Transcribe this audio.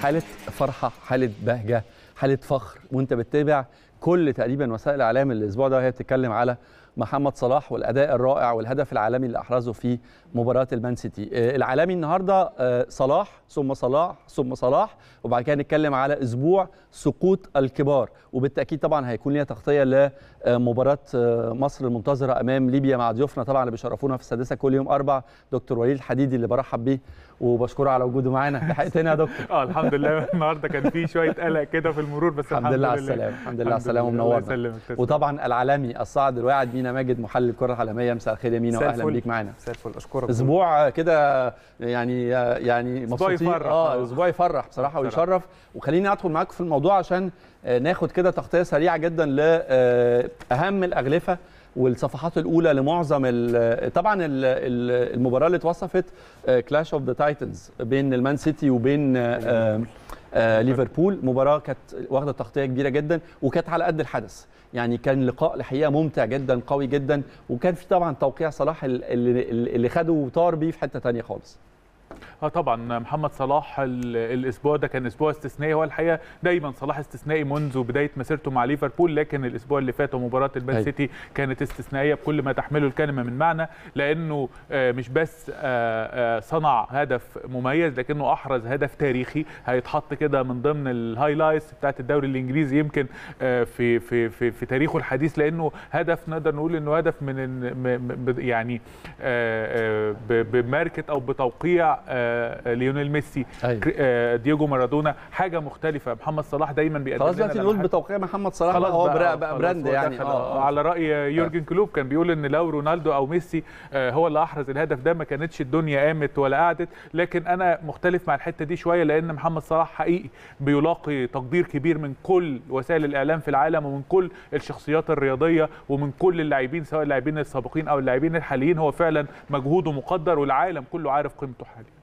حاله فرحه حاله بهجه حاله فخر وانت بتتابع كل تقريبا وسائل الاعلام الاسبوع ده وهي بتتكلم على محمد صلاح والاداء الرائع والهدف العالمي اللي احرزه في مباراه المان سيتي آه، العالمي النهارده آه، صلاح ثم صلاح ثم صلاح وبعد كده نتكلم على اسبوع سقوط الكبار وبالتاكيد طبعا هيكون ليها تغطيه لمباراه آه، مصر المنتظره امام ليبيا مع ضيوفنا طبعا اللي بيشرفونا في السادسه كل يوم اربع دكتور وليد الحديدي اللي برحب بيه وبشكره على وجوده معانا لحقتنا يا دكتور اه الحمد لله النهارده كان في شويه قلق كده في المرور بس الحمد, الحمد لله على السلامه الحمد لله على السلامه ومنورنا وطبعا العالمي الصاعد الواعد بينا ماجد محلل الكره العالميه مساء الخير يا مينا واهلا بيك معانا مساء الفل اشكرك اسبوع كده يعني يعني مبسوطين اه, آه. اسبوع يفرح بصراحه ويشرف وخليني ادخل معاكم في الموضوع عشان آه، ناخد كده تغطيه سريعه جدا لاهم آه، الاغلفه والصفحات الاولى لمعظم طبعا المباراه اللي اتوصفت كلاش اوف ذا تايتنز بين المان سيتي وبين آه ليفربول مباراه كانت واخده تغطيه كبيره جدا وكانت على قد الحدث يعني كان لقاء الحقيقه ممتع جدا قوي جدا وكان في طبعا توقيع صلاح اللي, اللي خده وطار بيه في حته ثانيه خالص اه طبعا محمد صلاح الاسبوع ده كان اسبوع استثنائي هو الحقيقه دايما صلاح استثنائي منذ بدايه مسيرته مع ليفربول لكن الاسبوع اللي فات ومباراه البان أيوة. سيتي كانت استثنائيه بكل ما تحمله الكلمه من معنى لانه اه، مش بس اه، اه، صنع هدف مميز لكنه احرز هدف تاريخي هيتحط كده من ضمن الهايلايتس بتاعت الدوري الانجليزي يمكن في في في, في تاريخه الحديث لانه هدف نقدر نقول انه هدف من يعني بماركت او بتوقيع آه، ليونيل ميسي أيوة. آه، دييجو مارادونا حاجه مختلفه محمد صلاح دايما بيقدم خلاص دلوقتي نقول بتوقيع محمد صلاح خلاص هو بقى, بقى براند يعني آه،, آه. على راي يورجن كلوب كان بيقول ان لو رونالدو او ميسي هو اللي احرز الهدف ده ما كانتش الدنيا قامت ولا قعدت لكن انا مختلف مع الحته دي شويه لان محمد صلاح حقيقي بيلاقي تقدير كبير من كل وسائل الاعلام في العالم ومن كل الشخصيات الرياضيه ومن كل اللاعبين سواء اللاعبين السابقين او اللاعبين الحاليين هو فعلا مجهوده مقدر والعالم كله عارف قيمته حاليا